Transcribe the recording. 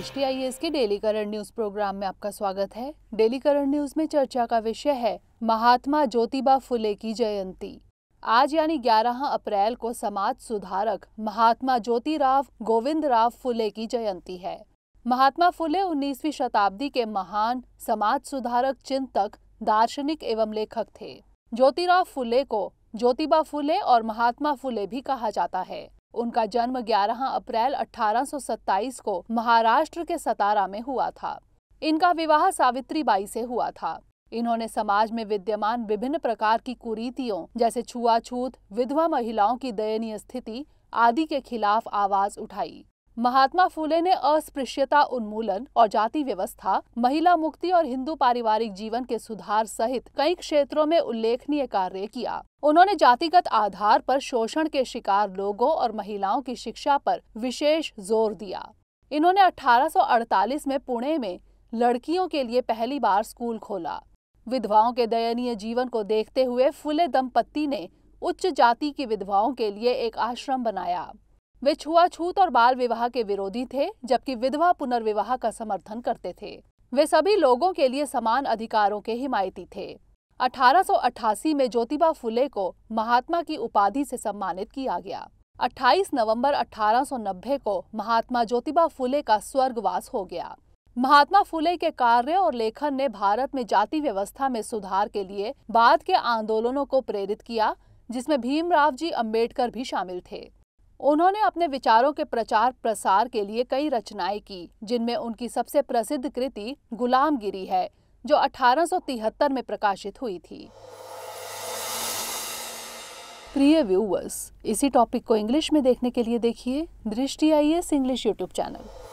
दृष्टि आई के daily current news programme में आपका स्वागत है डेली करंट न्यूज में चर्चा का विषय है महात्मा ज्योतिबा फुले की जयंती आज यानी 11 अप्रैल को समाज सुधारक महात्मा ज्योतिराव गोविंद राव फुले की जयंती है महात्मा फुले 19वीं शताब्दी के महान समाज सुधारक चिंतक दार्शनिक एवं लेखक थे ज्योतिराव फुले को ज्योतिबा फुले और महात्मा फुले भी कहा जाता है उनका जन्म 11 अप्रैल 1827 को महाराष्ट्र के सतारा में हुआ था इनका विवाह सावित्री बाई से हुआ था इन्होंने समाज में विद्यमान विभिन्न प्रकार की कुरीतियों जैसे छुआछूत विधवा महिलाओं की दयनीय स्थिति आदि के खिलाफ आवाज उठाई महात्मा फूले ने अस्पृश्यता उन्मूलन और जाति व्यवस्था महिला मुक्ति और हिंदू पारिवारिक जीवन के सुधार सहित कई क्षेत्रों में उल्लेखनीय कार्य किया उन्होंने जातिगत आधार पर शोषण के शिकार लोगों और महिलाओं की शिक्षा पर विशेष जोर दिया इन्होंने 1848 में पुणे में लड़कियों के लिए पहली बार स्कूल खोला विधवाओं के दयनीय जीवन को देखते हुए फुले दंपत्ति ने उच्च जाति की विधवाओं के लिए एक आश्रम बनाया वे छुआछूत और बाल विवाह के विरोधी थे जबकि विधवा पुनर्विवाह का समर्थन करते थे वे सभी लोगों के लिए समान अधिकारों के हिमायती थे 1888 में ज्योतिबा फुले को महात्मा की उपाधि से सम्मानित किया गया 28 नवंबर 1890 को महात्मा ज्योतिबा फुले का स्वर्गवास हो गया महात्मा फुले के कार्य और लेखन ने भारत में जाति व्यवस्था में सुधार के लिए बाद के आंदोलनों को प्रेरित किया जिसमें भीमराव जी अम्बेडकर भी शामिल थे उन्होंने अपने विचारों के प्रचार प्रसार के लिए कई रचनाएं की जिनमें उनकी सबसे प्रसिद्ध कृति गुलामगिरी है जो 1873 में प्रकाशित हुई थी प्रिय व्यूवर्स इसी टॉपिक को इंग्लिश में देखने के लिए देखिए Drishti I S English YouTube channel